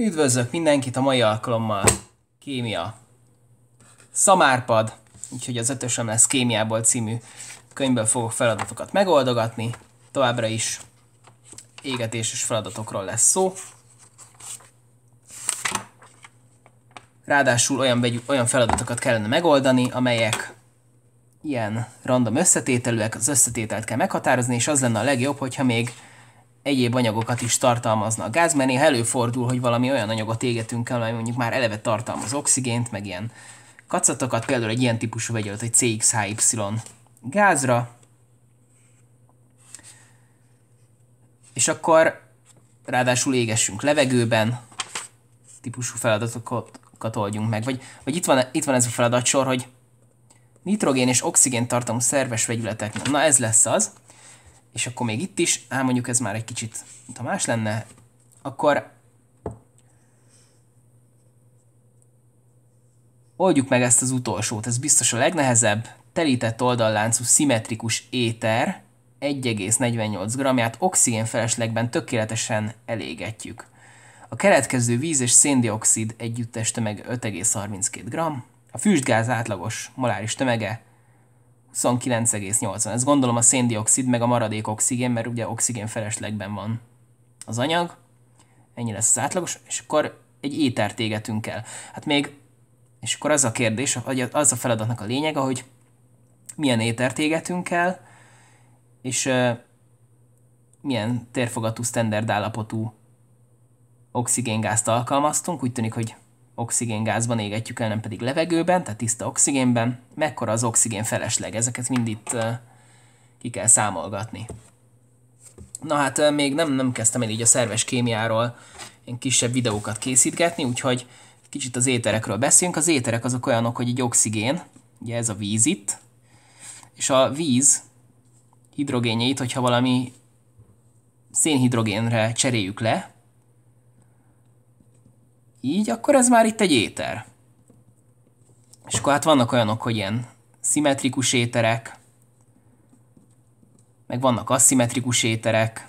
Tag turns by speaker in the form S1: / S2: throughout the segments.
S1: Üdvözlök mindenkit a mai alkalommal. Kémia. Szamárpad, úgyhogy az ötösem lesz Kémiából című könyvből fogok feladatokat megoldogatni. Továbbra is égetéses feladatokról lesz szó. Ráadásul olyan, begy- olyan feladatokat kellene megoldani, amelyek ilyen random összetételűek, az összetételt kell meghatározni, és az lenne a legjobb, hogyha még egyéb anyagokat is tartalmazna a gáz, mert néha előfordul, hogy valami olyan anyagot égetünk el, ami mondjuk már eleve tartalmaz oxigént, meg ilyen kacatokat, például egy ilyen típusú vegyület, egy CXHY gázra, és akkor ráadásul égessünk levegőben, típusú feladatokat oldjunk meg. Vagy, vagy itt, van, itt van ez a feladatsor, hogy nitrogén és oxigén tartalmú szerves vegyületeknek. Na ez lesz az és akkor még itt is, ám mondjuk ez már egy kicsit, ha más lenne, akkor oldjuk meg ezt az utolsót, ez biztos a legnehezebb, telített oldalláncú szimmetrikus éter 1,48 oxigén feleslegben tökéletesen elégetjük. A keletkező víz és széndiokszid együttes tömege 5,32 g, a füstgáz átlagos moláris tömege 29,80. Ez gondolom a széndiokszid, meg a maradék oxigén, mert ugye oxigén feleslegben van az anyag. Ennyi lesz az átlagos, és akkor egy étert égetünk el. Hát még, és akkor az a kérdés, vagy az a feladatnak a lényege, hogy milyen étert égetünk el, és uh, milyen térfogatú, standard állapotú oxigéngázt alkalmaztunk. Úgy tűnik, hogy oxigéngázban égetjük el, nem pedig levegőben, tehát tiszta oxigénben, mekkora az oxigén felesleg, ezeket mind itt ki kell számolgatni. Na hát még nem, nem kezdtem el így a szerves kémiáról én kisebb videókat készítgetni, úgyhogy kicsit az éterekről beszéljünk. Az éterek azok olyanok, hogy egy oxigén, ugye ez a víz itt, és a víz hidrogénjeit, hogyha valami szénhidrogénre cseréljük le, így, akkor ez már itt egy éter. És akkor hát vannak olyanok, hogy ilyen szimmetrikus éterek, meg vannak aszimmetrikus éterek,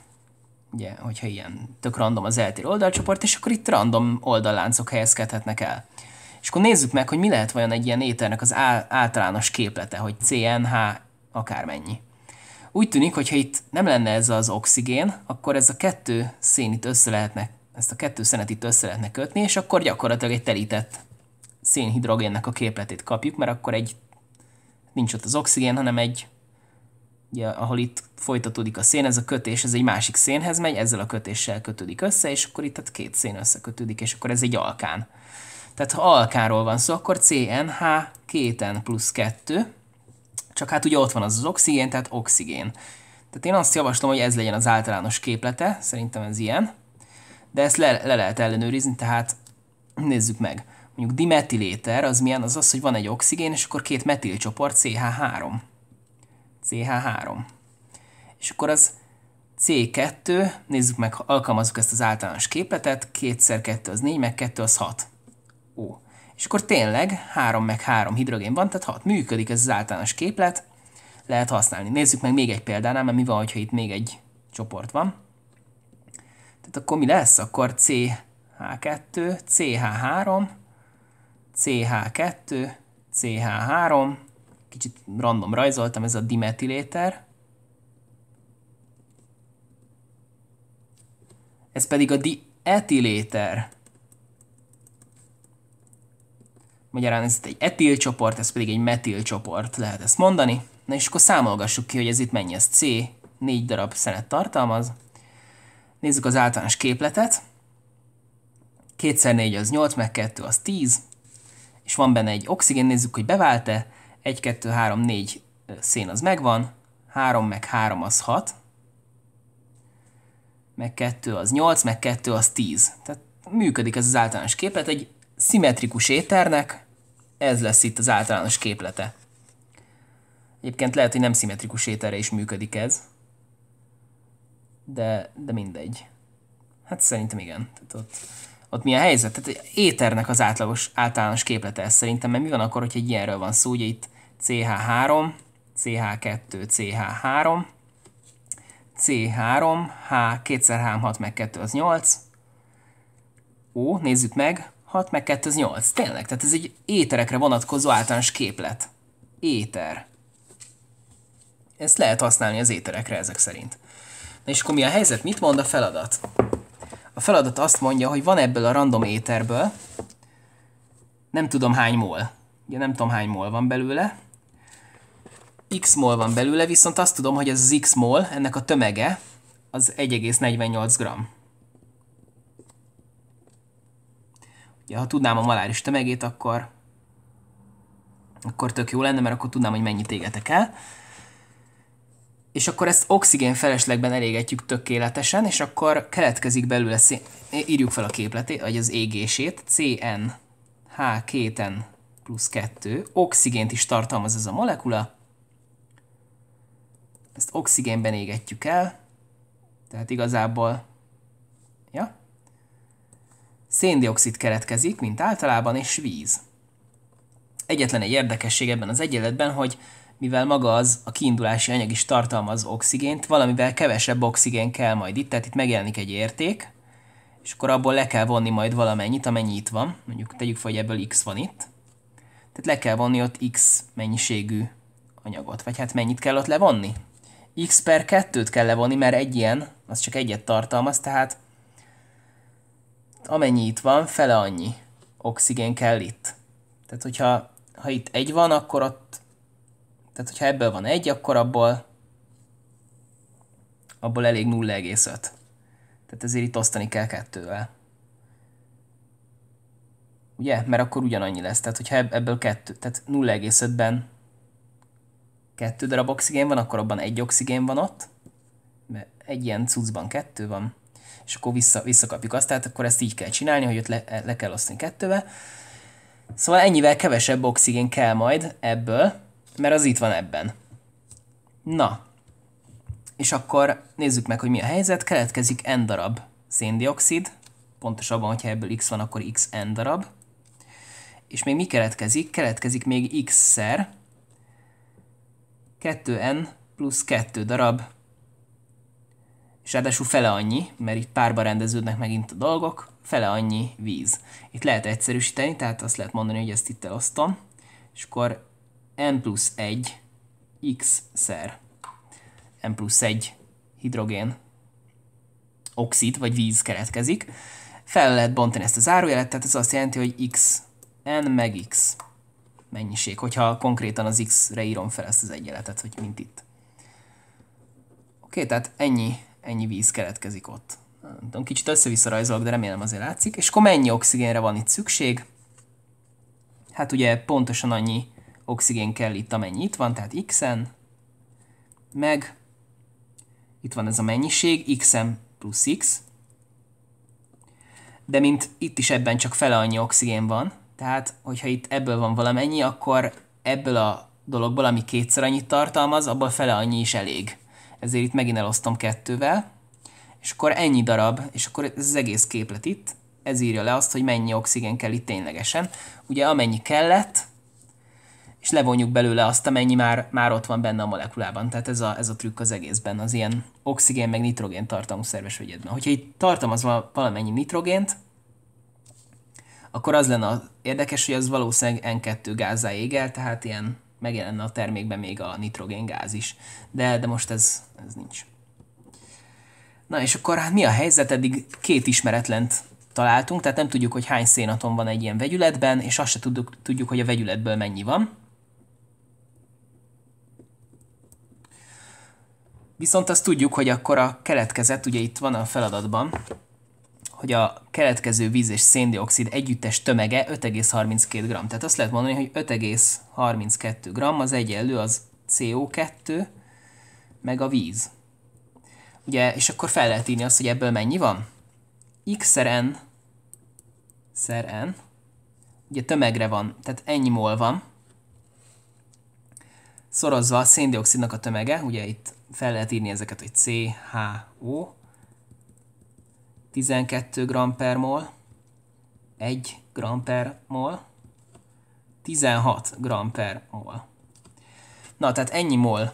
S1: ugye, hogyha ilyen tök random az eltér oldalcsoport, és akkor itt random oldalláncok helyezkedhetnek el. És akkor nézzük meg, hogy mi lehet vajon egy ilyen éternek az általános képlete, hogy CNH akármennyi. Úgy tűnik, hogy ha itt nem lenne ez az oxigén, akkor ez a kettő szén itt össze lehetne ezt a kettő szenet itt össze lehetne kötni, és akkor gyakorlatilag egy telített szénhidrogénnek a képletét kapjuk, mert akkor egy nincs ott az oxigén, hanem egy, ugye, ahol itt folytatódik a szén, ez a kötés, ez egy másik szénhez megy, ezzel a kötéssel kötődik össze, és akkor itt hát két szén összekötődik, és akkor ez egy alkán. Tehát ha alkáról van szó, akkor CNH 2N plusz 2, csak hát ugye ott van az az oxigén, tehát oxigén. Tehát én azt javaslom, hogy ez legyen az általános képlete, szerintem ez ilyen de ezt le, le lehet ellenőrizni, tehát nézzük meg. Mondjuk dimetiléter az milyen? Az az, hogy van egy oxigén, és akkor két metilcsoport, CH3. CH3. És akkor az C2, nézzük meg, alkalmazzuk ezt az általános képletet, 2x2 az 4, meg 2 az 6. Ó. És akkor tényleg 3 meg 3 hidrogén van, tehát 6. Működik ez az általános képlet, lehet használni. Nézzük meg még egy példánál, mert mi van, ha itt még egy csoport van. Tehát akkor mi lesz? Akkor CH2, CH3, CH2, CH3, kicsit random rajzoltam, ez a dimetiléter. Ez pedig a dietiléter. Magyarán ez egy etil csoport, ez pedig egy metil csoport, lehet ezt mondani. Na és akkor számolgassuk ki, hogy ez itt mennyi, ez C, négy darab szenet tartalmaz, Nézzük az általános képletet. 2x4 az 8, meg 2 az 10, és van benne egy oxigén, nézzük, hogy bevált-e. 1, 2, 3, 4 szén az megvan, 3 meg 3 az 6, meg 2 az 8, meg 2 az 10. Tehát működik ez az általános képlet. Egy szimmetrikus éternek ez lesz itt az általános képlete. Egyébként lehet, hogy nem szimmetrikus éterre is működik ez de, de mindegy. Hát szerintem igen. Tehát ott, ott mi a helyzet? Tehát éternek az átlagos, általános képlete ez szerintem, mert mi van akkor, hogy egy ilyenről van szó, ugye itt CH3, CH2, CH3, C3, H, 2x3, 6 meg 2 az 8. Ó, nézzük meg, 6 meg 2 az 8. Tényleg, tehát ez egy éterekre vonatkozó általános képlet. Éter. Ezt lehet használni az éterekre ezek szerint. Na és akkor mi a helyzet? Mit mond a feladat? A feladat azt mondja, hogy van ebből a random éterből, nem tudom hány mol. Ugye nem tudom hány mol van belőle. X mol van belőle, viszont azt tudom, hogy ez az X mol, ennek a tömege, az 1,48 g. Ugye, ha tudnám a maláris tömegét, akkor, akkor tök jó lenne, mert akkor tudnám, hogy mennyit égetek el és akkor ezt oxigén feleslegben elégetjük tökéletesen, és akkor keletkezik belőle, szén írjuk fel a képletét, vagy az égését, CN, H2N plusz 2, oxigént is tartalmaz ez a molekula, ezt oxigénben égetjük el, tehát igazából, ja, széndiokszid keletkezik, mint általában, és víz. Egyetlen egy érdekesség ebben az egyenletben, hogy mivel maga az a kiindulási anyag is tartalmaz oxigént, valamivel kevesebb oxigén kell majd itt, tehát itt megjelenik egy érték, és akkor abból le kell vonni majd valamennyit, amennyi itt van, mondjuk tegyük fel, hogy ebből x van itt, tehát le kell vonni ott x mennyiségű anyagot, vagy hát mennyit kell ott levonni? x per 2-t kell levonni, mert egy ilyen, az csak egyet tartalmaz, tehát amennyi itt van, fele annyi oxigén kell itt. Tehát, hogyha ha itt egy van, akkor ott tehát, hogyha ebből van egy, akkor abból, abból elég 0,5. Tehát ezért itt osztani kell kettővel. Ugye? Mert akkor ugyanannyi lesz. Tehát, hogyha ebből kettő, tehát 0,5-ben kettő darab oxigén van, akkor abban egy oxigén van ott, mert egy ilyen cuccban kettő van, és akkor vissza, visszakapjuk azt, tehát akkor ezt így kell csinálni, hogy ott le, le kell osztani kettővel. Szóval ennyivel kevesebb oxigén kell majd ebből, mert az itt van ebben. Na, és akkor nézzük meg, hogy mi a helyzet. Keletkezik n darab széndiokszid, pontosabban, hogyha ebből x van, akkor xn darab. És még mi keletkezik? Keletkezik még x-szer 2n plusz 2 darab, és ráadásul fele annyi, mert itt párba rendeződnek megint a dolgok, fele annyi víz. Itt lehet egyszerűsíteni, tehát azt lehet mondani, hogy ezt itt elosztom, és akkor n plusz 1 x-szer n plusz 1 hidrogén oxid vagy víz keletkezik. Fel lehet bontani ezt az zárójelet, tehát ez azt jelenti, hogy x, n meg x mennyiség, hogyha konkrétan az x-re írom fel ezt az egyenletet, hogy mint itt. Oké, tehát ennyi, ennyi víz keletkezik ott. Nem tudom, kicsit össze-vissza rajzolok, de remélem azért látszik. És akkor mennyi oxigénre van itt szükség? Hát ugye pontosan annyi oxigén kell itt, amennyi itt van, tehát xn, meg itt van ez a mennyiség, xm plusz x, de mint itt is ebben csak fele annyi oxigén van, tehát hogyha itt ebből van valamennyi, akkor ebből a dologból, ami kétszer annyit tartalmaz, abból fele annyi is elég. Ezért itt megint elosztom kettővel, és akkor ennyi darab, és akkor ez az egész képlet itt, ez írja le azt, hogy mennyi oxigén kell itt ténylegesen. Ugye amennyi kellett, és levonjuk belőle azt, amennyi már, már ott van benne a molekulában. Tehát ez a, ez a trükk az egészben, az ilyen oxigén meg nitrogén tartalmú szerves vegyedben. Hogyha itt tartalmaz valamennyi nitrogént, akkor az lenne érdekes, hogy az valószínűleg N2 gázá égel, tehát ilyen megjelenne a termékben még a nitrogén gáz is. De, de most ez, ez nincs. Na és akkor hát mi a helyzet? Eddig két ismeretlent találtunk, tehát nem tudjuk, hogy hány szénatom van egy ilyen vegyületben, és azt se tudjuk, tudjuk hogy a vegyületből mennyi van. Viszont azt tudjuk, hogy akkor a keletkezett, ugye itt van a feladatban, hogy a keletkező víz és széndiokszid együttes tömege 5,32 g. Tehát azt lehet mondani, hogy 5,32 g az egyenlő az CO2 meg a víz. Ugye, és akkor fel lehet írni azt, hogy ebből mennyi van? X-szer N szer N, ugye tömegre van, tehát ennyi mol van, szorozva a széndiokszidnak a tömege, ugye itt fel lehet írni ezeket, hogy CHO, 12 g per mol, 1 g per mol, 16 g per mol. Na, tehát ennyi mol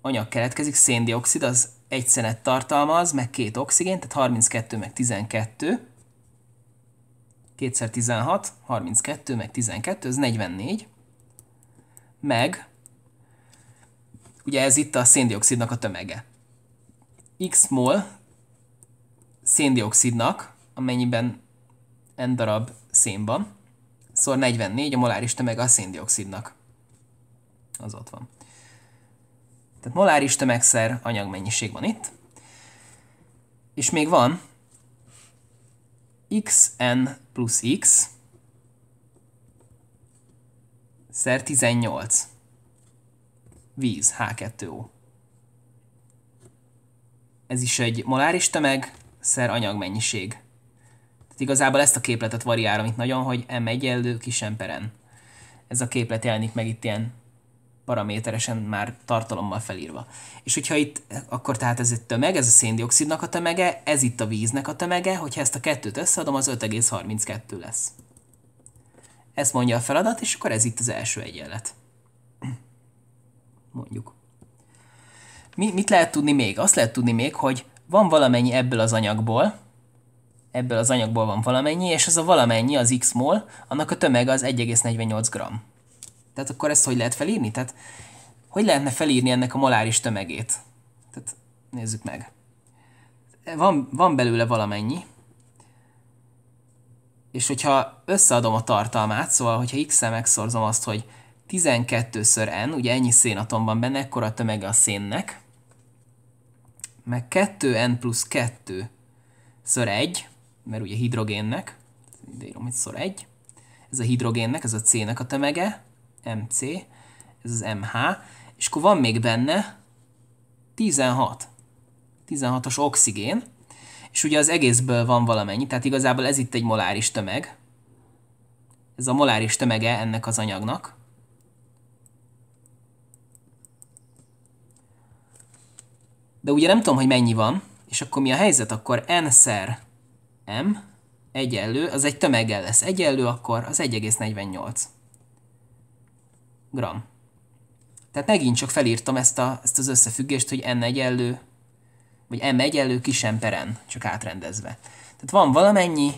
S1: anyag keletkezik, széndiokszid az egy szenet tartalmaz, meg két oxigén, tehát 32 meg 12, kétszer 16, 32 meg 12, az 44, meg Ugye ez itt a széndiokszidnak a tömege. X mol széndiokszidnak, amennyiben n darab szén van, szor szóval 44, a moláris tömeg a széndiokszidnak. Az ott van. Tehát moláris tömegszer anyagmennyiség van itt. És még van xn plusz x szer 18 víz, H2O. Ez is egy moláris tömeg, szer anyagmennyiség. Tehát igazából ezt a képletet variálom itt nagyon, hogy M egyenlő kis emperen. Ez a képlet jelenik meg itt ilyen paraméteresen már tartalommal felírva. És hogyha itt, akkor tehát ez egy tömeg, ez a széndiokszidnak a tömege, ez itt a víznek a tömege, hogyha ezt a kettőt összeadom, az 5,32 lesz. Ezt mondja a feladat, és akkor ez itt az első egyenlet mondjuk. Mi, mit lehet tudni még? Azt lehet tudni még, hogy van valamennyi ebből az anyagból, ebből az anyagból van valamennyi, és ez a valamennyi, az x mol, annak a tömege az 1,48 g. Tehát akkor ezt hogy lehet felírni? Tehát hogy lehetne felírni ennek a moláris tömegét? Tehát nézzük meg. Van, van belőle valamennyi, és hogyha összeadom a tartalmát, szóval hogyha x-el megszorzom azt, hogy 12-ször n, ugye ennyi szénatom van benne, ekkora tömege a szénnek, meg 2n plusz 2 ször 1, mert ugye hidrogénnek, írom, itt szor 1, ez a hidrogénnek, ez a C-nek a tömege, MC, ez az MH, és akkor van még benne 16, 16-os oxigén, és ugye az egészből van valamennyi, tehát igazából ez itt egy moláris tömeg, ez a moláris tömege ennek az anyagnak, de ugye nem tudom, hogy mennyi van, és akkor mi a helyzet? Akkor n-szer m egyenlő, az egy tömeggel lesz egyenlő, akkor az 1,48 gram. Tehát megint csak felírtam ezt, a, ezt az összefüggést, hogy n egyenlő, vagy m egyenlő kis peren, csak átrendezve. Tehát van valamennyi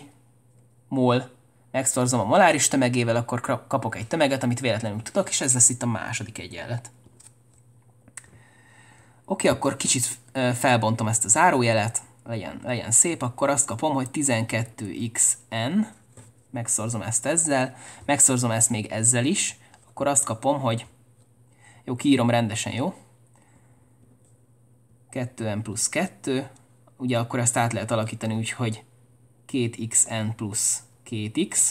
S1: mol, megszorzom a moláris tömegével, akkor kapok egy tömeget, amit véletlenül tudok, és ez lesz itt a második egyenlet. Oké, okay, akkor kicsit felbontom ezt a zárójelet, legyen, legyen szép, akkor azt kapom, hogy 12xn, megszorzom ezt ezzel, megszorzom ezt még ezzel is, akkor azt kapom, hogy jó, kiírom rendesen, jó? 2n plusz 2, ugye akkor ezt át lehet alakítani úgy, hogy 2xn plusz 2x,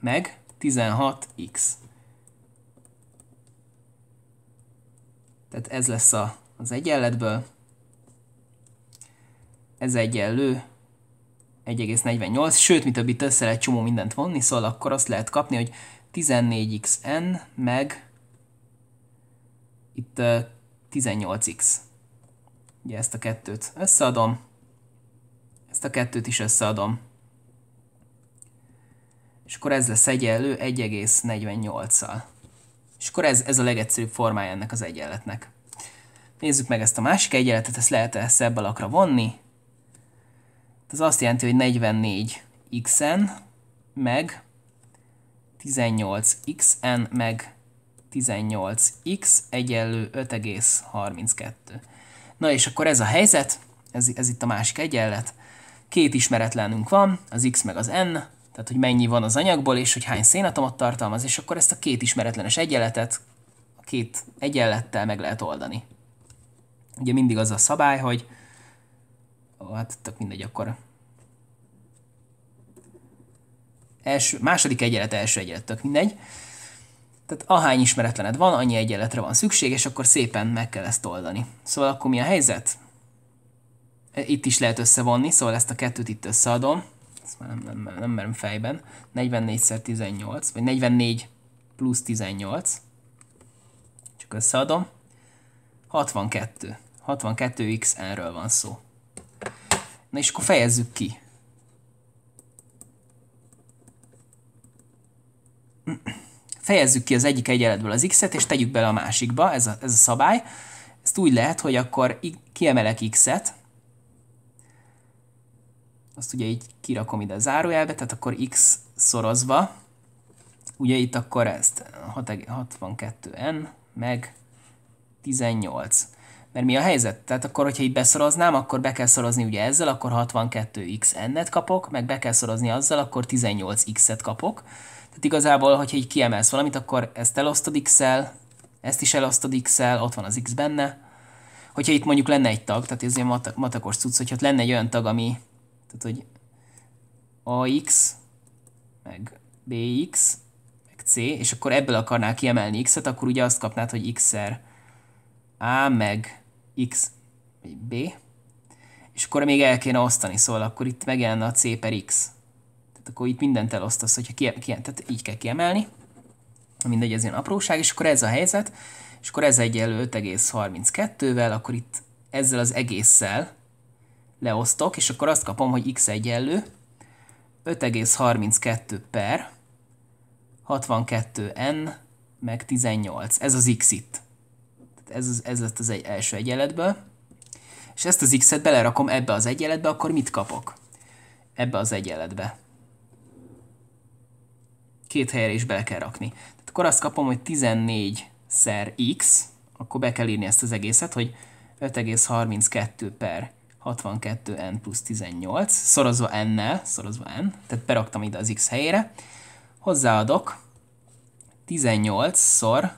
S1: meg 16x. Tehát ez lesz a az egyenletből. Ez egyenlő 1,48, sőt, mi több itt össze lehet csomó mindent vonni, szóval akkor azt lehet kapni, hogy 14xn meg itt 18x. Ugye ezt a kettőt összeadom, ezt a kettőt is összeadom. És akkor ez lesz egyenlő 1,48-szal. És akkor ez, ez a legegyszerűbb formája ennek az egyenletnek. Nézzük meg ezt a másik egyenletet, ezt lehet -e ezt ebbe lakra vonni. Ez hát azt jelenti, hogy 44 xn meg 18 xn meg 18x egyenlő 5,32. Na és akkor ez a helyzet, ez, ez itt a másik egyenlet. Két ismeretlenünk van, az x meg az n, tehát hogy mennyi van az anyagból, és hogy hány szénatomot tartalmaz, és akkor ezt a két ismeretlenes egyenletet a két egyenlettel meg lehet oldani. Ugye mindig az a szabály, hogy hát tök mindegy akkor. Első, második egyenlet, első egyenlet, tök mindegy. Tehát ahány ismeretlened van, annyi egyenletre van szükség, és akkor szépen meg kell ezt oldani. Szóval akkor mi a helyzet? E, itt is lehet összevonni, szóval ezt a kettőt itt összeadom. Ezt már nem, nem, nem merem fejben. 44x18, vagy 44 plusz 18. Csak összeadom. 62. 62xn-ről van szó. Na és akkor fejezzük ki. Fejezzük ki az egyik egyenletből az x-et, és tegyük bele a másikba, ez a, ez a szabály. Ezt úgy lehet, hogy akkor kiemelek x-et, azt ugye így kirakom ide a zárójelbe, tehát akkor x szorozva, ugye itt akkor ezt 62n meg 18. Mert mi a helyzet? Tehát akkor, hogyha így beszoroznám, akkor be kell szorozni ugye ezzel, akkor 62x ennet kapok, meg be kell szorozni azzal, akkor 18x-et kapok. Tehát igazából, hogyha így kiemelsz valamit, akkor ezt elosztod x-el, ezt is elosztod x-el, ott van az x benne. Hogyha itt mondjuk lenne egy tag, tehát ez ilyen mat- matakos cucc, hogyha ott lenne egy olyan tag, ami, tehát hogy ax, meg bx, meg c, és akkor ebből akarnál kiemelni x-et, akkor ugye azt kapnád, hogy x-szer a, meg x vagy b, és akkor még el kéne osztani, szóval akkor itt megjelenne a c per x. Tehát akkor itt mindent elosztasz, hogyha ki, ki, tehát így kell kiemelni, mindegy, ez ilyen apróság, és akkor ez a helyzet, és akkor ez egyenlő 5,32-vel, akkor itt ezzel az egésszel leosztok, és akkor azt kapom, hogy x egyenlő 5,32 per 62n meg 18. Ez az x itt ez, az, ez lett az egy, első egyenletbe, és ezt az x-et belerakom ebbe az egyenletbe, akkor mit kapok? Ebbe az egyenletbe. Két helyre is bele kell rakni. Tehát akkor azt kapom, hogy 14 szer x, akkor be kell írni ezt az egészet, hogy 5,32 per 62 n plusz 18, szorozva n-nel, szorozva n, tehát beraktam ide az x helyére, hozzáadok 18 szor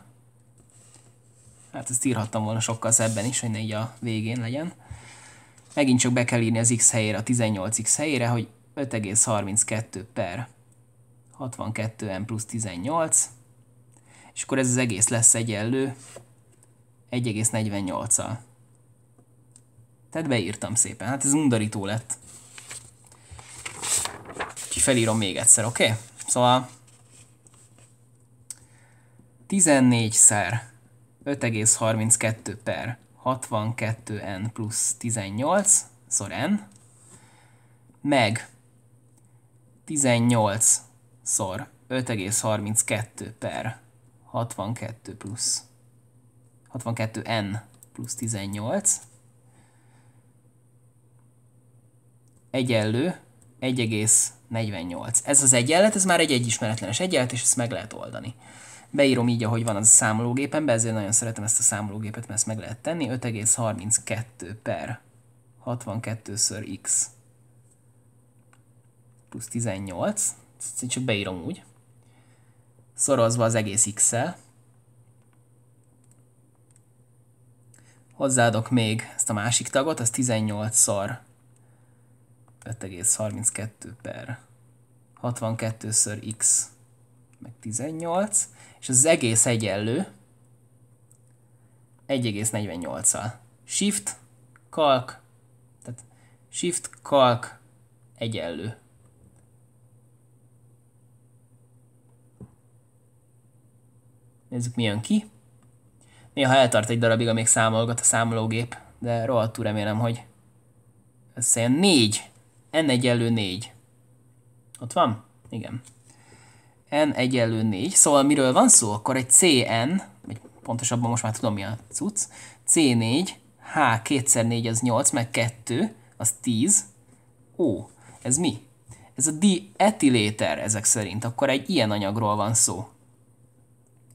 S1: Hát ezt írhattam volna sokkal szebben is, hogy ne így a végén legyen. Megint csak be kell írni az x helyére, a 18x helyére, hogy 5,32 per 62 n plusz 18, és akkor ez az egész lesz egyenlő 1,48-al. Tehát beírtam szépen. Hát ez undorító lett. Úgyhogy felírom még egyszer, oké? Okay? Szóval 14-szer 5,32 per 62n plusz 18 szor n, meg 18 szor 5,32 per 62 plusz 62n plusz 18 egyenlő 1,48. Ez az egyenlet, ez már egy egyismeretlenes egyenlet, és ezt meg lehet oldani. Beírom így, ahogy van az a számológépembe, ezért nagyon szeretem ezt a számológépet, mert ezt meg lehet tenni. 5,32 per 62-ször x plusz 18, ezt csak beírom úgy, szorozva az egész x-el. Hozzáadok még ezt a másik tagot, az 18-szor 5,32 per 62-ször x meg 18, és az egész egyenlő 1,48-al. Shift, kalk, tehát shift, kalk, egyenlő. Nézzük, mi jön ki. Néha eltart egy darabig, amíg számolgat a számológép, de rohadtul remélem, hogy összejön. 4. N egyenlő 4. Ott van? Igen n egyenlő 4, szóval miről van szó? Akkor egy cn, vagy pontosabban most már tudom mi a cucc, c4, h kétszer 4 az 8, meg 2, az 10, ó, ez mi? Ez a dietiléter ezek szerint, akkor egy ilyen anyagról van szó.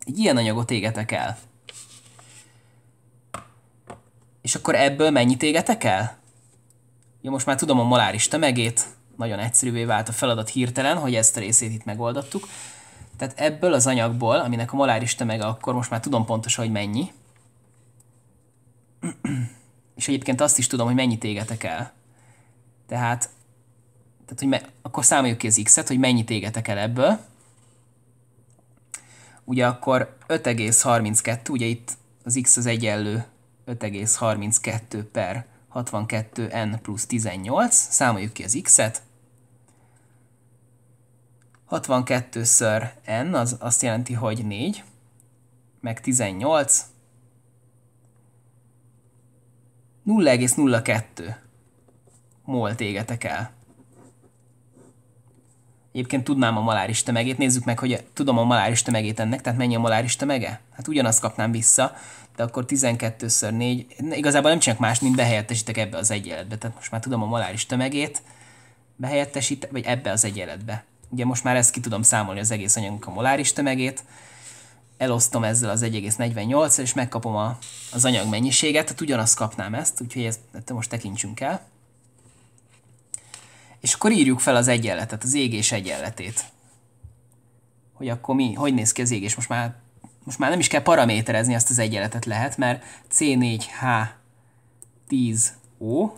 S1: Egy ilyen anyagot égetek el. És akkor ebből mennyit égetek el? Jó, ja, most már tudom a moláris tömegét nagyon egyszerűvé vált a feladat hirtelen, hogy ezt a részét itt megoldottuk. Tehát ebből az anyagból, aminek a moláris tömege akkor most már tudom pontosan, hogy mennyi. És egyébként azt is tudom, hogy mennyit égetek el. Tehát, tehát hogy me- akkor számoljuk ki az x-et, hogy mennyit égetek el ebből. Ugye akkor 5,32, ugye itt az x az egyenlő 5,32 per 62n plusz 18, számoljuk ki az x-et. 62-ször n az azt jelenti, hogy 4, meg 18, 0,02 mol égetek el. Egyébként tudnám a maláris tömegét, nézzük meg, hogy tudom a maláris tömegét ennek, tehát mennyi a maláris tömege? Hát ugyanazt kapnám vissza, de akkor 12-ször 4, igazából nem csinálok más, mint behelyettesítek ebbe az egyenletbe. Tehát most már tudom a moláris tömegét, behelyettesítek, vagy ebbe az egyenletbe. Ugye most már ezt ki tudom számolni az egész anyagunk a moláris tömegét, elosztom ezzel az 148 szer és megkapom a, az anyag mennyiséget, tehát ugyanazt kapnám ezt, úgyhogy ezt, ezt most tekintsünk el. És akkor írjuk fel az egyenletet, az égés egyenletét. Hogy akkor mi, hogy néz ki az égés? Most már most már nem is kell paraméterezni azt az egyenletet lehet, mert C4H10O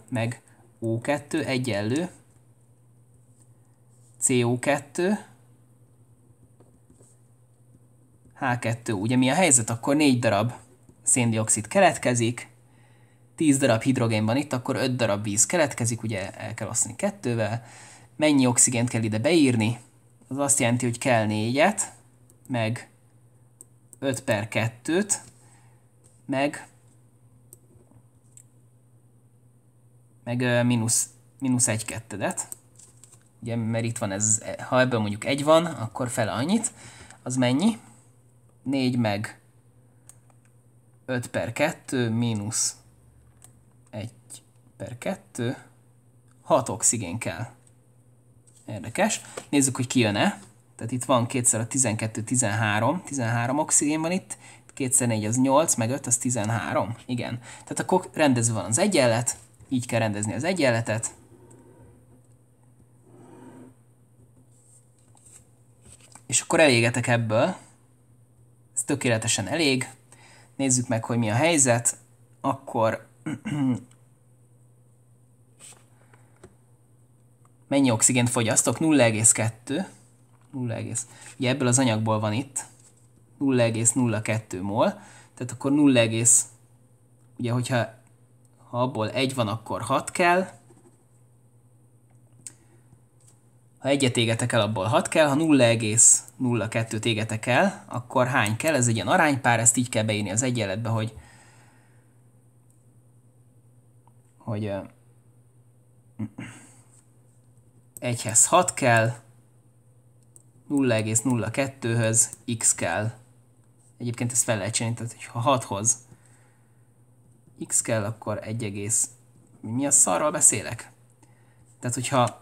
S1: meg O2 egyenlő CO2 H2. Ugye mi a helyzet? Akkor 4 darab széndiokszid keletkezik, 10 darab hidrogén van itt, akkor 5 darab víz keletkezik, ugye el kell osztani kettővel. Mennyi oxigént kell ide beírni? Az azt jelenti, hogy kell négyet, meg 5 per 2-t, meg, meg mínusz, mínusz 1 kettedet. Ugye, mert itt van ez, ha ebből mondjuk 1 van, akkor fele annyit, az mennyi? 4 meg 5 per 2 mínusz 1 per 2, 6 oxigén kell. Érdekes. Nézzük, hogy kijön-e. Tehát itt van kétszer a 12, 13, 13 oxigén van itt, kétszer 4 az 8, meg 5 az 13, igen. Tehát akkor rendezve van az egyenlet, így kell rendezni az egyenletet. És akkor elégetek ebből, ez tökéletesen elég. Nézzük meg, hogy mi a helyzet, akkor mennyi oxigént fogyasztok? 0,2. 0, ugye ebből az anyagból van itt 0,02 mol, tehát akkor 0, ugye hogyha ha abból 1 van, akkor 6 kell, ha egyet égetek el, abból 6 kell, ha 0,02-t égetek el, akkor hány kell, ez egy ilyen aránypár, ezt így kell beírni az egyenletbe, hogy hogy 1-hez 6 kell, 0,02-höz x kell. Egyébként ezt fel lehet csinálni, tehát ha 6-hoz x kell, akkor 1, egész... mi a szarral beszélek? Tehát, hogyha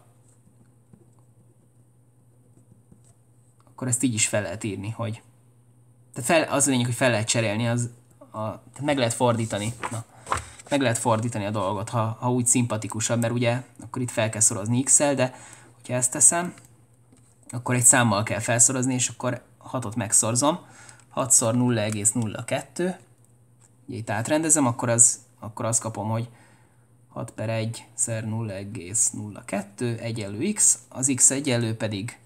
S1: akkor ezt így is fel lehet írni, hogy tehát fel, az a lényeg, hogy fel lehet cserélni, az a, tehát meg lehet fordítani. Na, meg lehet fordítani a dolgot, ha, ha úgy szimpatikusabb, mert ugye akkor itt fel kell szorozni x-el, de hogyha ezt teszem, akkor egy számmal kell felszorozni, és akkor 6-ot megszorzom. 6 x 0,02, ugye itt átrendezem, akkor, az, akkor azt kapom, hogy 6 per 1 szer 0,02 egyenlő x, az x egyenlő pedig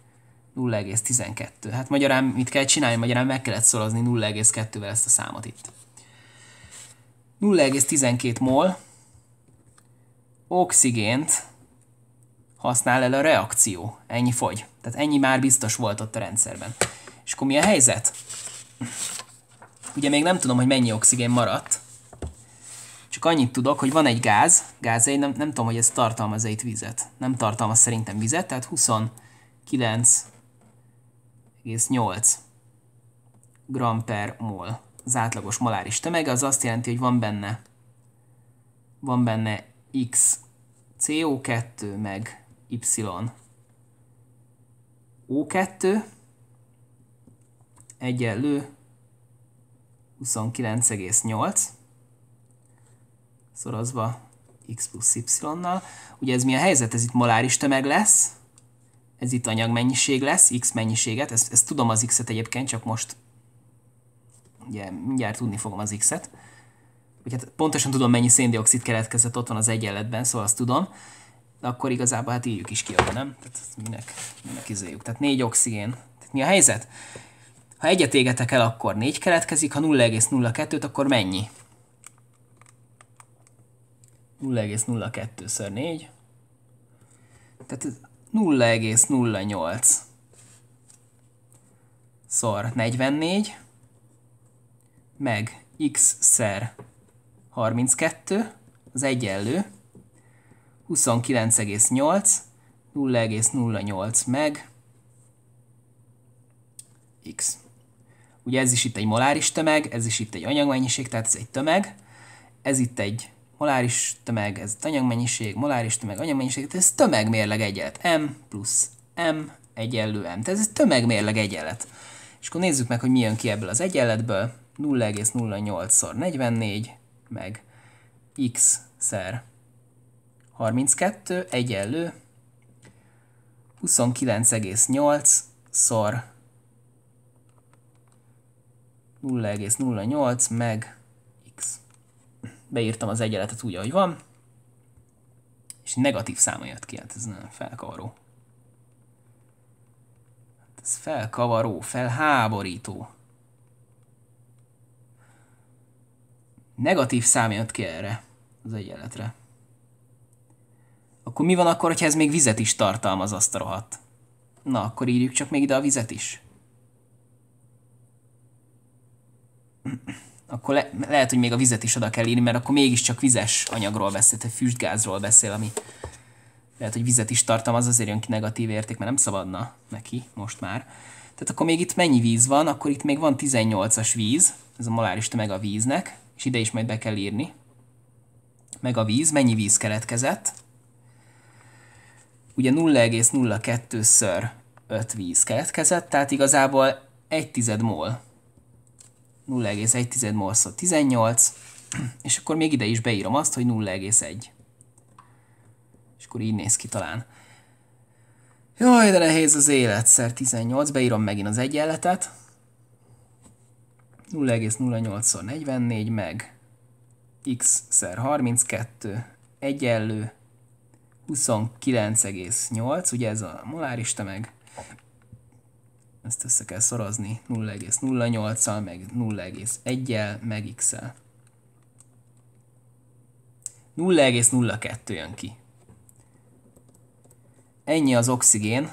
S1: 0,12. Hát magyarán mit kell csinálni? Magyarán meg kellett szorozni 0,2-vel ezt a számot itt. 0,12 mol oxigént használ el a reakció. Ennyi fogy. Tehát ennyi már biztos volt ott a rendszerben. És akkor mi a helyzet? Ugye még nem tudom, hogy mennyi oxigén maradt. Csak annyit tudok, hogy van egy gáz. Gáz, én nem, nem tudom, hogy ez tartalmaz-e itt vizet. Nem tartalmaz szerintem vizet, tehát 29,8 gram per mol az átlagos moláris tömeg, az azt jelenti, hogy van benne van benne X CO2 meg Y. O2 egyenlő 29,8 szorozva x plusz y-nal. Ugye ez mi a helyzet? Ez itt moláris tömeg lesz, ez itt anyagmennyiség lesz, x mennyiséget, ezt, ezt tudom az x-et egyébként, csak most ugye mindjárt tudni fogom az x-et. hát pontosan tudom, mennyi széndiokszid keletkezett ott van az egyenletben, szóval azt tudom de akkor igazából hát írjuk is ki oda, nem? Tehát minek, minek izéljük. Tehát négy oxigén. Tehát mi a helyzet? Ha egyet égetek el, akkor négy keletkezik, ha 0,02-t, akkor mennyi? 0,02 ször 4. Tehát 0,08 szor 44, meg x szer 32, az egyenlő 29,8, 0,08 meg x. Ugye ez is itt egy moláris tömeg, ez is itt egy anyagmennyiség, tehát ez egy tömeg. Ez itt egy moláris tömeg, ez anyagmennyiség, moláris tömeg, anyagmennyiség, tehát ez tömegmérleg egyenlet. M plusz M egyenlő M. Tehát ez tömegmérleg egyenlet. És akkor nézzük meg, hogy mi jön ki ebből az egyenletből. 0,08 x 44, meg x-szer 32 egyenlő 29,8 szor 0,08 meg x. Beírtam az egyenletet úgy, ahogy van, és negatív száma jött ki, hát ez nem felkavaró. Hát ez felkavaró, felháborító. Negatív szám jött ki erre az egyenletre. Akkor mi van akkor, hogyha ez még vizet is tartalmaz azt a rohadt? Na, akkor írjuk csak még ide a vizet is. Akkor le lehet, hogy még a vizet is oda kell írni, mert akkor mégiscsak vizes anyagról beszél, tehát füstgázról beszél, ami lehet, hogy vizet is tartalmaz, azért jön ki negatív érték, mert nem szabadna neki most már. Tehát akkor még itt mennyi víz van? Akkor itt még van 18-as víz, ez a moláris meg a víznek, és ide is majd be kell írni. Meg a víz, mennyi víz keletkezett? ugye 0,02-ször 5 víz keletkezett, tehát igazából 1 tized mol. 0,1 tized mol szó szóval 18, és akkor még ide is beírom azt, hogy 0,1. És akkor így néz ki talán. Jaj, de nehéz az élet, szer 18, beírom megint az egyenletet. 0,08 x 44 meg x szer 32 egyenlő 29,8, ugye ez a molárista meg ezt össze kell szorozni 0,08-al, meg 0,1-el, meg x-el. 0,02 jön ki. Ennyi az oxigén.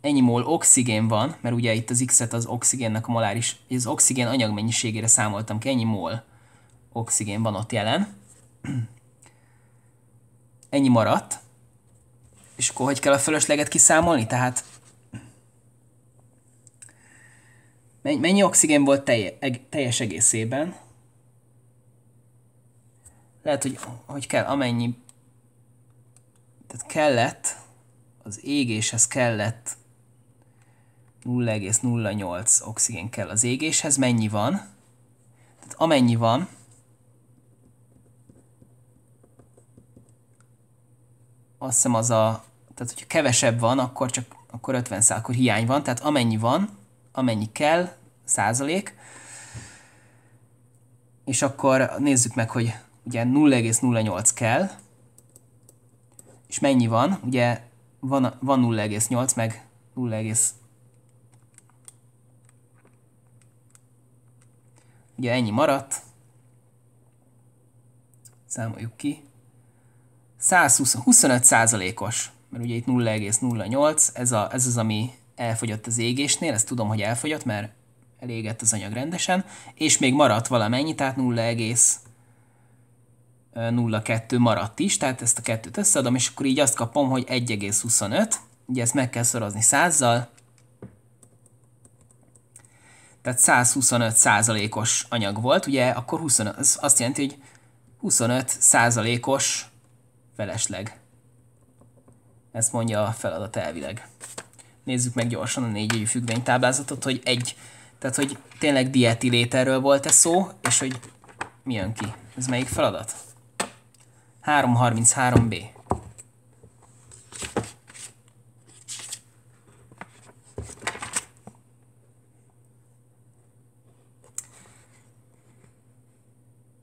S1: Ennyi mol oxigén van, mert ugye itt az x-et az oxigénnek a moláris, az oxigén anyagmennyiségére számoltam ki, ennyi mol oxigén van ott jelen ennyi maradt, és akkor hogy kell a fölösleget kiszámolni? Tehát mennyi oxigén volt teljes egészében? Lehet, hogy, hogy kell, amennyi tehát kellett, az égéshez kellett 0,08 oxigén kell az égéshez, mennyi van? Tehát amennyi van, azt hiszem az a, tehát hogyha kevesebb van, akkor csak akkor 50 százalék akkor hiány van, tehát amennyi van, amennyi kell, százalék, és akkor nézzük meg, hogy ugye 0,08 kell, és mennyi van, ugye van, van 0,8, meg 0, ugye ennyi maradt, számoljuk ki, 125%-os, mert ugye itt 0,08, ez, a, ez az, ami elfogyott az égésnél, ezt tudom, hogy elfogyott, mert elégett az anyag rendesen, és még maradt valamennyi, tehát 0,02 maradt is, tehát ezt a kettőt összeadom, és akkor így azt kapom, hogy 1,25, ugye ezt meg kell szorozni 100-zal, tehát 125 százalékos anyag volt, ugye akkor 25, az azt jelenti, hogy 25 százalékos felesleg. Ezt mondja a feladat elvileg. Nézzük meg gyorsan a négy négyügyű függvénytáblázatot, hogy egy, tehát hogy tényleg léterről volt-e szó, és hogy mi jön ki. Ez melyik feladat? 333B.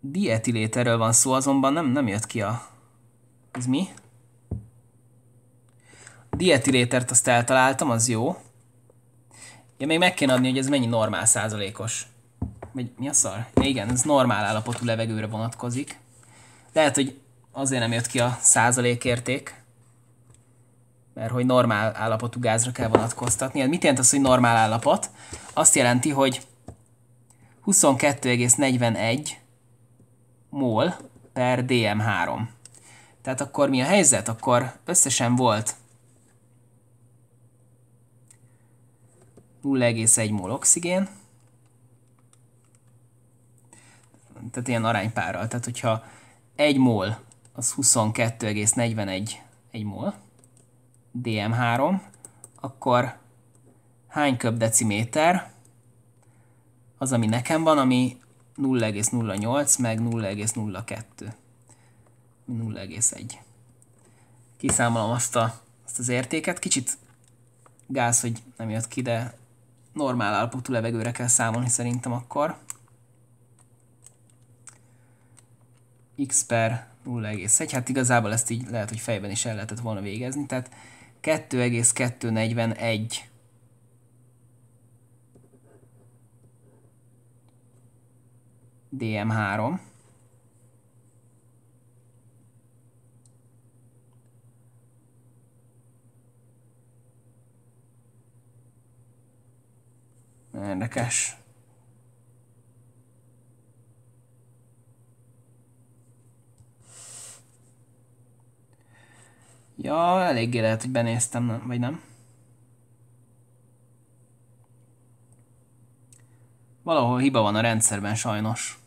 S1: Dietiléterről van szó, azonban nem, nem jött ki a ez mi? Dietilétert azt eltaláltam, az jó. Ja, még meg kéne adni, hogy ez mennyi normál százalékos. Vagy mi a szar? Ja, igen, ez normál állapotú levegőre vonatkozik. Lehet, hogy azért nem jött ki a százalékérték, mert hogy normál állapotú gázra kell vonatkoztatni. Hát mit jelent az, hogy normál állapot? Azt jelenti, hogy 22,41 mol per DM3. Tehát akkor mi a helyzet? Akkor összesen volt 0,1 mol oxigén. Tehát ilyen aránypárral. Tehát hogyha 1 mol az 22,41 1 mol DM3, akkor hány köb deciméter az, ami nekem van, ami 0,08 meg 0,02. 0,1. Kiszámolom azt, a, azt az értéket. Kicsit gáz, hogy nem jött ki, de normál állapotú levegőre kell számolni szerintem akkor. x per 0,1, hát igazából ezt így lehet, hogy fejben is el lehetett volna végezni, tehát 2,241 DM3 Érdekes. Ja, eléggé lehet, hogy benéztem, vagy nem. Valahol hiba van a rendszerben sajnos.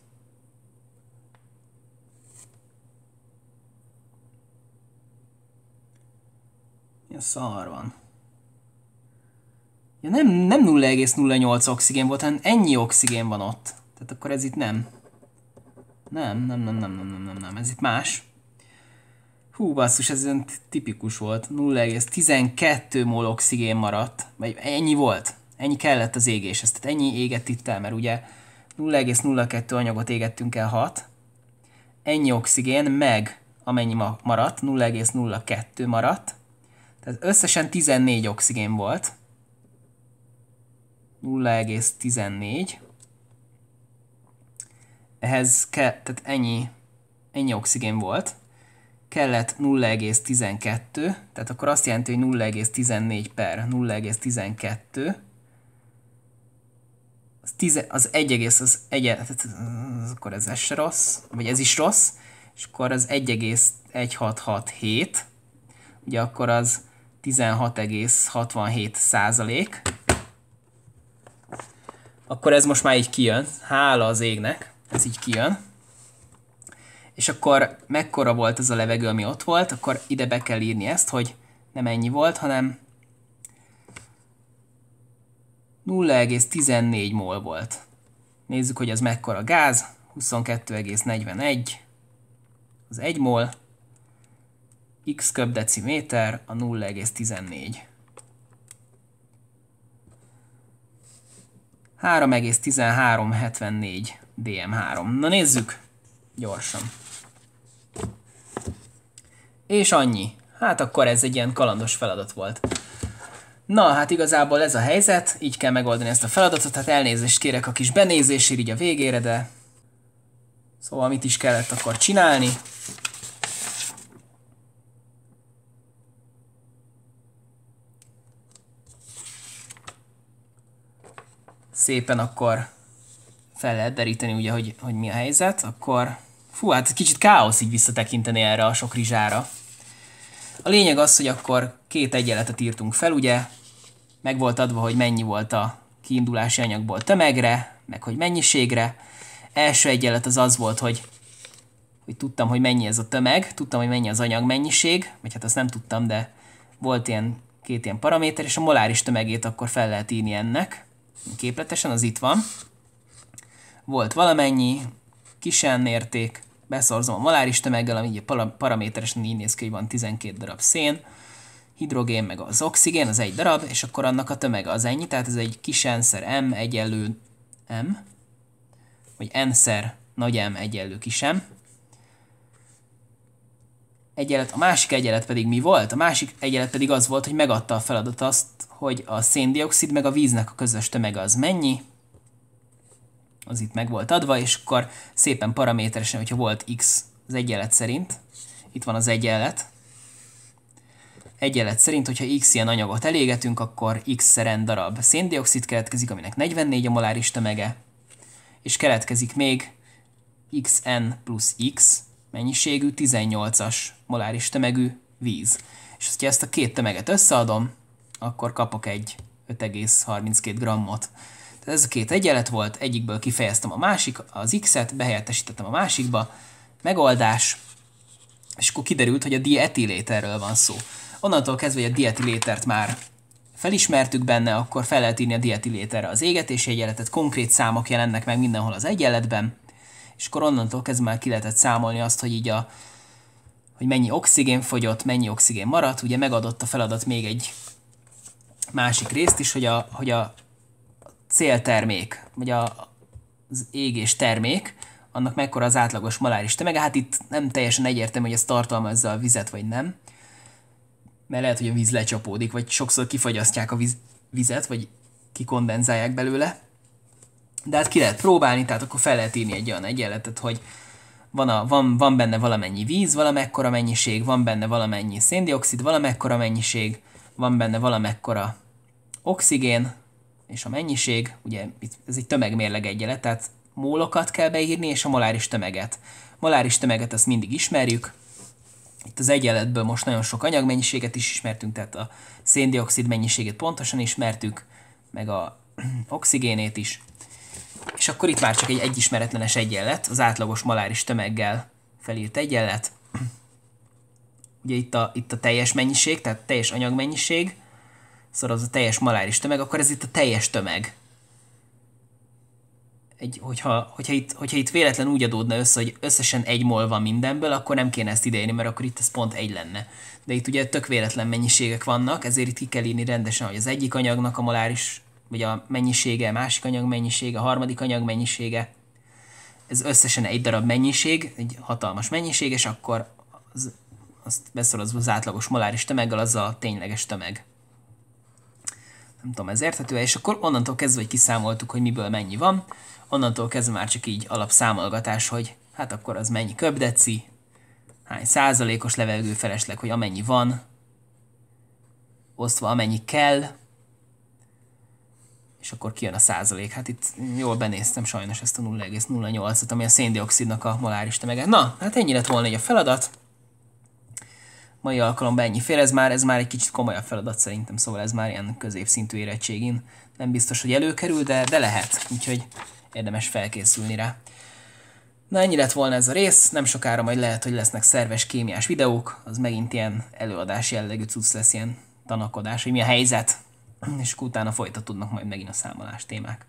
S1: Ilyen szar van. Ja, nem, nem 0,08 oxigén volt, hanem ennyi oxigén van ott. Tehát akkor ez itt nem. Nem, nem, nem, nem, nem, nem, nem, nem. ez itt más. Hú, basszus, ez ilyen tipikus volt. 0,12 mol oxigén maradt. Vagy ennyi volt. Ennyi kellett az égéshez. Tehát ennyi égett itt el, mert ugye 0,02 anyagot égettünk el 6. Ennyi oxigén, meg amennyi maradt, 0,02 maradt. Tehát összesen 14 oxigén volt. 0,14. Ehhez ke, tehát ennyi, ennyi oxigén volt. Kellett 0,12, tehát akkor azt jelenti, hogy 0,14 per 0,12. Az, tize, az 1, az egy, az, akkor ez se rossz, vagy ez is rossz, és akkor az 1,1667, ugye akkor az 16,67 százalék, akkor ez most már így kijön, hála az égnek, ez így kijön. És akkor mekkora volt ez a levegő, ami ott volt, akkor ide be kell írni ezt, hogy nem ennyi volt, hanem 0,14 mol volt. Nézzük, hogy az mekkora gáz, 22,41, az 1 mol, x köbdeciméter, a 0,14. 3,1374 DM3. Na nézzük gyorsan. És annyi. Hát akkor ez egy ilyen kalandos feladat volt. Na, hát igazából ez a helyzet, így kell megoldani ezt a feladatot, hát elnézést kérek a kis benézésért így a végére, de szóval mit is kellett akkor csinálni. szépen akkor fel lehet deríteni, ugye, hogy, hogy mi a helyzet, akkor fú, hát kicsit káosz így visszatekinteni erre a sok rizsára. A lényeg az, hogy akkor két egyenletet írtunk fel, ugye, meg volt adva, hogy mennyi volt a kiindulási anyagból tömegre, meg hogy mennyiségre. Első egyenlet az az volt, hogy, hogy tudtam, hogy mennyi ez a tömeg, tudtam, hogy mennyi az anyag mennyiség, vagy hát azt nem tudtam, de volt ilyen két ilyen paraméter, és a moláris tömegét akkor fel lehet írni ennek képletesen, az itt van. Volt valamennyi, kisen érték, beszorzom a maláris tömeggel, ami ugye paraméteresen így néz ki, hogy van 12 darab szén, hidrogén meg az oxigén, az egy darab, és akkor annak a tömege az ennyi, tehát ez egy kisenszer M egyenlő M, vagy N-szer nagy M egyenlő kisem, egyenlet, a másik egyenlet pedig mi volt? A másik egyenlet pedig az volt, hogy megadta a feladat azt, hogy a széndiokszid meg a víznek a közös tömege az mennyi, az itt meg volt adva, és akkor szépen paraméteresen, hogyha volt x az egyenlet szerint, itt van az egyenlet, egyenlet szerint, hogyha x ilyen anyagot elégetünk, akkor x szeren darab széndiokszid keletkezik, aminek 44 a moláris tömege, és keletkezik még xn plusz x, mennyiségű 18-as moláris tömegű víz. És ha ezt a két tömeget összeadom, akkor kapok egy 5,32 grammot. Tehát ez a két egyenlet volt, egyikből kifejeztem a másik, az x-et, behelyettesítettem a másikba, megoldás, és akkor kiderült, hogy a dietiléterről van szó. Onnantól kezdve, hogy a dietilétert már felismertük benne, akkor fel lehet írni a dietiléterre az égetési egyenletet, konkrét számok jelennek meg mindenhol az egyenletben, és akkor onnantól kezdve már ki lehetett számolni azt, hogy így a, hogy mennyi oxigén fogyott, mennyi oxigén maradt, ugye megadott a feladat még egy másik részt is, hogy a, hogy a céltermék, vagy a, az égés termék, annak mekkora az átlagos maláris tömege. Hát itt nem teljesen egyértelmű, hogy ez tartalmazza a vizet, vagy nem. Mert lehet, hogy a víz lecsapódik, vagy sokszor kifagyasztják a víz, vizet, vagy kikondenzálják belőle. De hát ki lehet próbálni, tehát akkor fel lehet írni egy olyan egyenletet, hogy van, a, van, van benne valamennyi víz, valamekkora mennyiség, van benne valamennyi széndiokszid, valamekkora mennyiség, van benne valamekkora oxigén, és a mennyiség, ugye ez egy tömegmérleg egyenlet, tehát mólokat kell beírni, és a moláris tömeget. Moláris tömeget azt mindig ismerjük, itt az egyenletből most nagyon sok anyagmennyiséget is ismertünk, tehát a széndiokszid mennyiségét pontosan ismertük, meg a oxigénét is. És akkor itt már csak egy egyismeretlenes egyenlet, az átlagos maláris tömeggel felírt egyenlet. Ugye itt a, itt a teljes mennyiség, tehát teljes anyagmennyiség, szóval az a teljes maláris tömeg, akkor ez itt a teljes tömeg. Egy, hogyha, hogyha, itt, hogyha itt véletlen úgy adódna össze, hogy összesen egy mol van mindenből, akkor nem kéne ezt ideírni, mert akkor itt ez pont egy lenne. De itt ugye tök véletlen mennyiségek vannak, ezért itt ki kell írni rendesen, hogy az egyik anyagnak a moláris vagy a mennyisége, a másik anyag mennyisége, a harmadik anyag mennyisége. Ez összesen egy darab mennyiség, egy hatalmas mennyiség, és akkor az, azt beszorozva az átlagos moláris tömeggel, az a tényleges tömeg. Nem tudom, ez érthető és akkor onnantól kezdve, hogy kiszámoltuk, hogy miből mennyi van, onnantól kezdve már csak így alapszámolgatás, hogy hát akkor az mennyi köbdeci, hány százalékos levegő felesleg, hogy amennyi van, osztva amennyi kell, és akkor kijön a százalék. Hát itt jól benéztem sajnos ezt a 0,08-at, ami a széndiokszidnak a moláris tömege. Na, hát ennyi lett volna egy a feladat. Mai alkalomban ennyi fél, ez már, ez már egy kicsit komolyabb feladat szerintem, szóval ez már ilyen középszintű érettségén nem biztos, hogy előkerül, de, de lehet, úgyhogy érdemes felkészülni rá. Na ennyi lett volna ez a rész, nem sokára majd lehet, hogy lesznek szerves kémiás videók, az megint ilyen előadás jellegű cucc lesz, ilyen tanakodás, hogy mi a helyzet, és utána folytatódnak majd megint a számolás témák.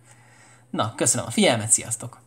S1: Na, köszönöm a figyelmet, sziasztok!